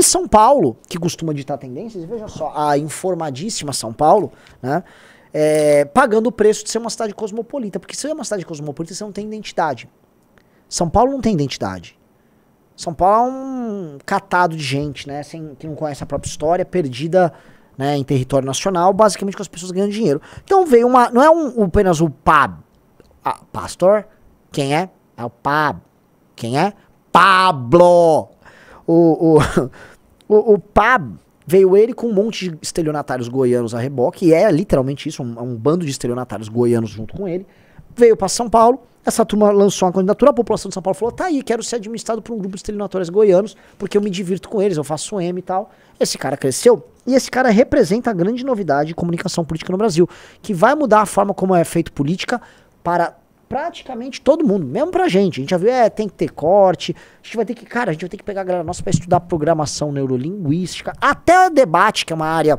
Em São Paulo, que costuma ditar tendências, veja só, a informadíssima São Paulo, né? É, pagando o preço de ser uma cidade cosmopolita. Porque se é uma cidade cosmopolita, você não tem identidade. São Paulo não tem identidade. São Paulo é um catado de gente, né? Sem, que não conhece a própria história, perdida né, em território nacional, basicamente com as pessoas ganhando dinheiro. Então veio uma. Não é um, apenas o PAB. pastor? Quem é? É o PAB. Quem é? Pablo! o, o O, o Pab veio ele com um monte de estelionatários goianos a reboque, e é literalmente isso, um, um bando de estelionatários goianos junto com ele. Veio para São Paulo, essa turma lançou uma candidatura, a população de São Paulo falou: tá aí, quero ser administrado por um grupo de estelionatórios goianos, porque eu me divirto com eles, eu faço um M e tal. Esse cara cresceu e esse cara representa a grande novidade de comunicação política no Brasil, que vai mudar a forma como é feito política para praticamente todo mundo, mesmo pra gente. A gente já viu, é, tem que ter corte, a gente vai ter que, cara, a gente vai ter que pegar a galera nossa pra estudar programação neurolinguística, até o debate, que é uma área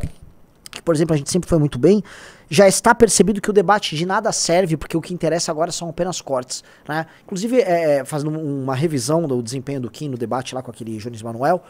que, por exemplo, a gente sempre foi muito bem, já está percebido que o debate de nada serve, porque o que interessa agora são apenas cortes, né? Inclusive, é, é fazendo uma revisão do desempenho do Kim no debate lá com aquele Jones Manuel,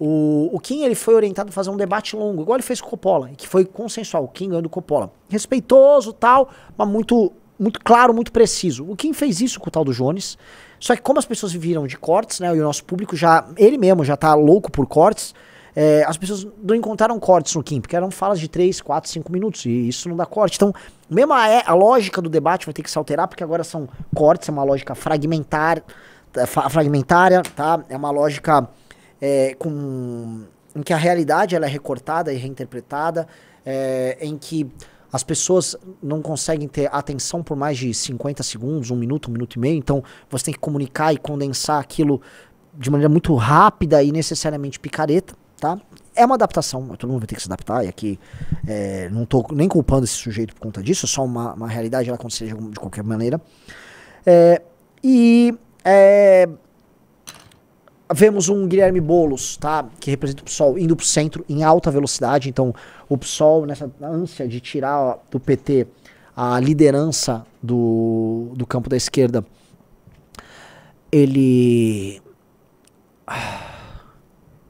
o, o, Kim ele foi orientado a fazer um debate longo, igual ele fez com o Coppola, que foi consensual. O Kim ganhou do Coppola. Respeitoso tal, mas muito muito claro, muito preciso. O Kim fez isso com o tal do Jones. Só que como as pessoas viram de cortes, né? E o nosso público já, ele mesmo já tá louco por cortes. É, as pessoas não encontraram cortes no Kim, porque eram falas de 3, 4, 5 minutos, e isso não dá corte. Então, mesmo a, é, a lógica do debate vai ter que se alterar, porque agora são cortes, é uma lógica fragmentar, tá, fragmentária, tá? É uma lógica é, com, em que a realidade ela é recortada e reinterpretada, é, em que as pessoas não conseguem ter atenção por mais de 50 segundos, um minuto, um minuto e meio. Então você tem que comunicar e condensar aquilo de maneira muito rápida e necessariamente picareta, tá? É uma adaptação, todo mundo vai ter que se adaptar, e aqui é, não estou nem culpando esse sujeito por conta disso, é só uma, uma realidade, ela acontecer de, de qualquer maneira. É, e é, vemos um Guilherme Boulos, tá, que representa o PSOL indo para o centro em alta velocidade, então o PSOL nessa ânsia de tirar ó, do PT a liderança do, do campo da esquerda, ele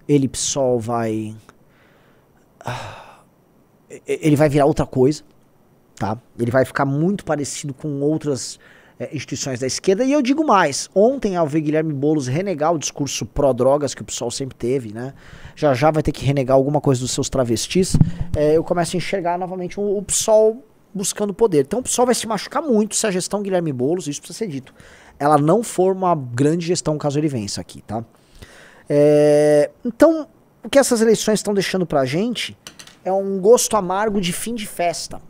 ele PSOL vai ele vai virar outra coisa, tá? Ele vai ficar muito parecido com outras é, instituições da esquerda. E eu digo mais: ontem ao ver Guilherme Boulos renegar o discurso pró-drogas que o pessoal sempre teve, né? Já já vai ter que renegar alguma coisa dos seus travestis. É, eu começo a enxergar novamente o, o PSOL buscando poder. Então o PSOL vai se machucar muito se a gestão Guilherme Boulos, isso precisa ser dito, ela não for uma grande gestão caso ele vença aqui, tá? É, então, o que essas eleições estão deixando pra gente é um gosto amargo de fim de festa.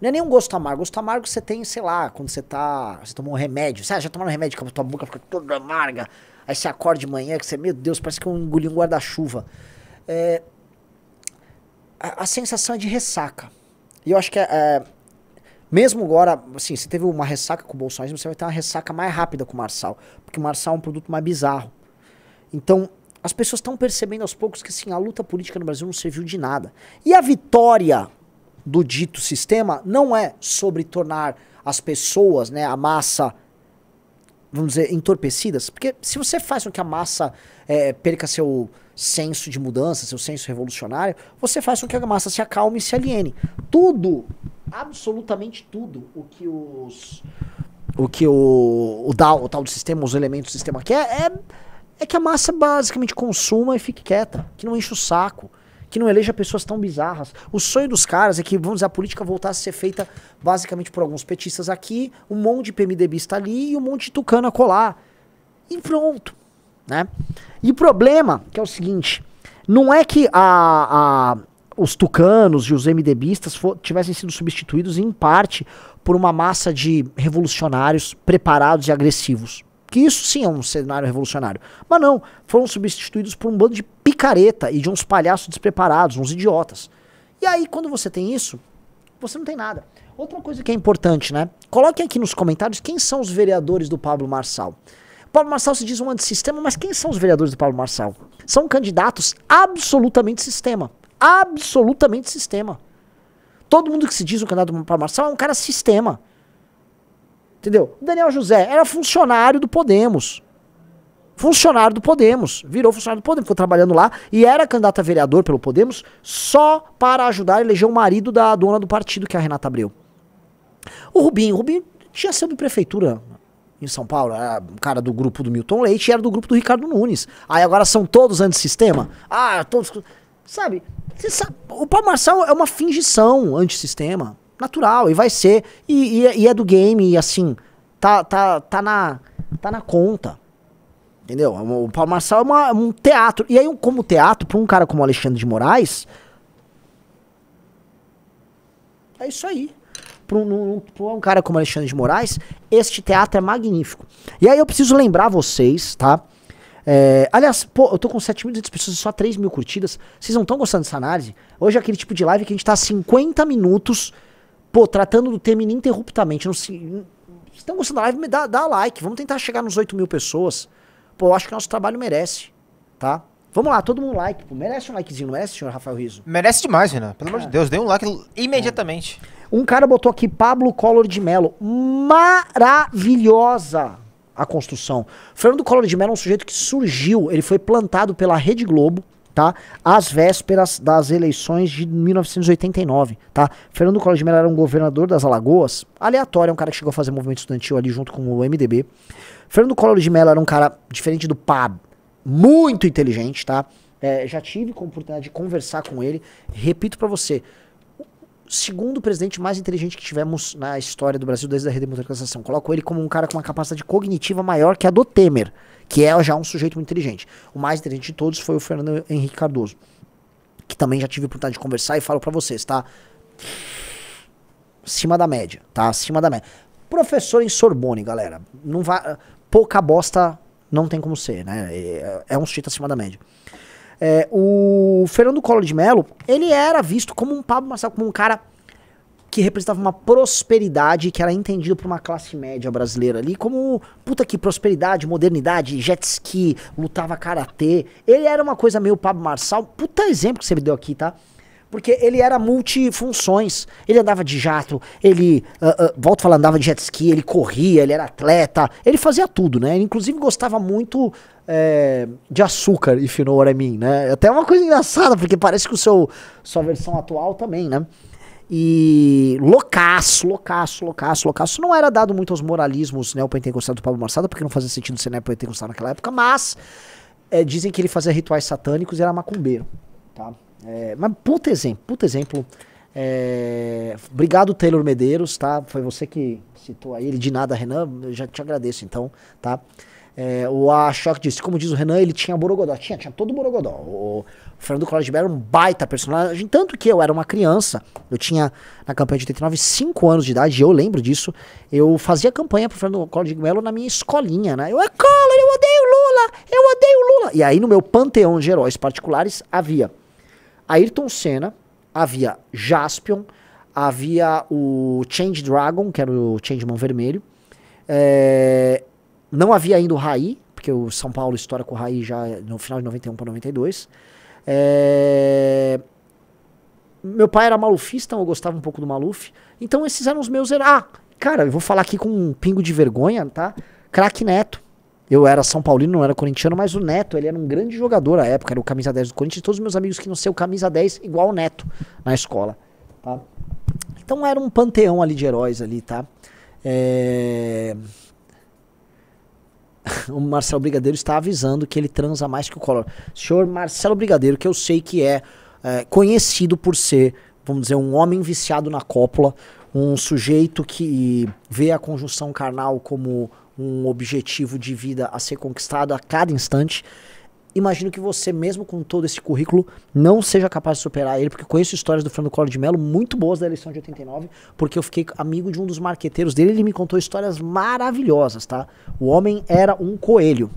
Não é nenhum gosto amargo. Gosto amargo você tem, sei lá, quando você tá. Você tomou um remédio. Você ah, já tomou um remédio que a tua boca fica toda amarga. Aí você acorda de manhã que você, meu Deus, parece que eu engoli um guarda-chuva. É, a, a, sensação é de ressaca. E eu acho que é, é mesmo agora, assim, você teve uma ressaca com o bolsonarismo, você vai ter uma ressaca mais rápida com o Marçal. Porque o Marçal é um produto mais bizarro. Então, as pessoas estão percebendo aos poucos que, assim, a luta política no Brasil não serviu de nada. E a vitória do dito sistema não é sobre tornar as pessoas, né, a massa, vamos dizer, entorpecidas. Porque se você faz com que a massa é, perca seu senso de mudança, seu senso revolucionário, você faz com que a massa se acalme e se aliene. Tudo, absolutamente tudo, o que os. O que o, o, da, o tal do sistema, os elementos do sistema quer é, é, é que a massa basicamente consuma e fique quieta, que não enche o saco que não eleja pessoas tão bizarras. O sonho dos caras é que, vamos dizer, a política voltasse a ser feita basicamente por alguns petistas aqui, um monte de PMDBista ali e um monte de tucana colar. E pronto. Né? E o problema que é o seguinte, não é que a, a os tucanos e os MDBistas for, tivessem sido substituídos em parte por uma massa de revolucionários preparados e agressivos que isso sim é um cenário revolucionário. Mas não, foram substituídos por um bando de picareta e de uns palhaços despreparados, uns idiotas. E aí, quando você tem isso, você não tem nada. Outra coisa que é importante, né? Coloquem aqui nos comentários quem são os vereadores do Pablo Marçal. Paulo Marçal se diz um antissistema, mas quem são os vereadores do Paulo Marçal? São candidatos absolutamente sistema. Absolutamente sistema. Todo mundo que se diz um candidato do Paulo Marçal é um cara sistema. Entendeu? Daniel José era funcionário do Podemos. Funcionário do Podemos. Virou funcionário do Podemos, ficou trabalhando lá e era candidato a vereador pelo Podemos só para ajudar a eleger o marido da dona do partido, que é a Renata Abreu. O Rubinho, o Rubinho tinha sido prefeitura em São Paulo, era cara do grupo do Milton Leite e era do grupo do Ricardo Nunes. Aí agora são todos antissistema? Ah, todos. Sabe? sabe o Paulo Marçal é uma fingição antissistema natural, e vai ser. E, e, é, e é do game, e assim, tá, tá, tá, na, tá na conta. Entendeu? O Paulo Marçal é uma, um teatro. E aí, como teatro, para um cara como Alexandre de Moraes, é isso aí. Para um, um, um, cara como Alexandre de Moraes, este teatro é magnífico. E aí eu preciso lembrar vocês, tá? É, aliás, pô, eu tô com 7.200 pessoas e só 3 mil curtidas. Vocês não estão gostando dessa análise? Hoje é aquele tipo de live que a gente tá 50 minutos pô, tratando do tema ininterruptamente. Não se, estão gostando da live, dá, dá like. Vamos tentar chegar nos 8 mil pessoas. Pô, eu acho que nosso trabalho merece, tá? Vamos lá, todo mundo like. Pô, merece um likezinho, não merece, senhor Rafael Riso? Merece demais, Renan. Pelo amor é. de Deus, dê um like imediatamente. É. Um cara botou aqui Pablo Collor de Mello. Maravilhosa a construção. Fernando Collor de Mello é um sujeito que surgiu, ele foi plantado pela Rede Globo tá? Às vésperas das eleições de 1989, tá? Fernando Collor de Mello era um governador das Alagoas, aleatório, é um cara que chegou a fazer movimento estudantil ali junto com o MDB. Fernando Collor de Mello era um cara diferente do Pab, muito inteligente, tá? É, já tive a oportunidade de conversar com ele. Repito para você, segundo presidente mais inteligente que tivemos na história do Brasil desde a redemocratização. Coloco ele como um cara com uma capacidade cognitiva maior que a do Temer, que é já um sujeito muito inteligente. O mais inteligente de todos foi o Fernando Henrique Cardoso, que também já tive a oportunidade de conversar e falo para vocês, tá? Acima da média, tá? Acima da média. Professor em Sorbonne, galera. Não vá pouca bosta não tem como ser, né? É, é um sujeito acima da média. É, o Fernando Collor de Mello, ele era visto como um Pablo Marçal, como um cara que representava uma prosperidade que era entendido por uma classe média brasileira ali como puta que prosperidade, modernidade, jet ski, lutava karatê. Ele era uma coisa meio Pablo Marçal. Puta exemplo que você me deu aqui, tá? Porque ele era multifunções. Ele andava de jato, ele, uh, uh, volto a falar, andava de jet ski, ele corria, ele era atleta, ele fazia tudo, né? Ele, inclusive, gostava muito é, de açúcar, if you know what I mean, né? É até uma coisa engraçada, porque parece que o seu sua versão atual também, né? E loucaço, loucaço, loucaço, loucaço. Não era dado muito aos moralismos neopentecostais do Pablo Marçada, porque não fazia sentido ser neopentecostal naquela época, mas é, dizem que ele fazia rituais satânicos e era macumbeiro, tá? É, mas puta exemplo, puta exemplo. É, obrigado, Taylor Medeiros, tá? Foi você que citou aí ele de nada, Renan. Eu já te agradeço, então, tá? É, o A Choque disse, como diz o Renan, ele tinha Borogodó. Tinha, tinha todo o Borogodó. O, o Fernando Collor de Mello era um baita personagem. Tanto que eu era uma criança, eu tinha, na campanha de 89, 5 anos de idade, eu lembro disso. Eu fazia campanha pro Fernando Collor de Mello na minha escolinha, né? Eu, é Collor, eu odeio Lula, eu odeio Lula. E aí, no meu panteão de heróis particulares, havia Ayrton Senna, havia Jaspion, havia o Change Dragon, que era o Changeman vermelho. É, não havia ainda o Raí, porque o São Paulo história com o Raí já no final de 91 para 92. É, meu pai era malufista, então eu gostava um pouco do Maluf. Então esses eram os meus. Ah, cara, eu vou falar aqui com um pingo de vergonha, tá? Crack Neto. Eu era São Paulino, não era corintiano, mas o Neto, ele era um grande jogador à época, era o camisa 10 do Corinthians, todos os meus amigos que não sei o camisa 10 igual o Neto na escola, tá? Então era um panteão ali de heróis ali, tá? É... o Marcelo Brigadeiro está avisando que ele transa mais que o Collor. Senhor Marcelo Brigadeiro, que eu sei que é, é conhecido por ser, vamos dizer, um homem viciado na cópula, um sujeito que vê a conjunção carnal como um objetivo de vida a ser conquistado a cada instante. Imagino que você, mesmo com todo esse currículo, não seja capaz de superar ele, porque conheço histórias do Fernando Collor de Mello muito boas da eleição de 89, porque eu fiquei amigo de um dos marqueteiros dele, ele me contou histórias maravilhosas, tá? O homem era um coelho.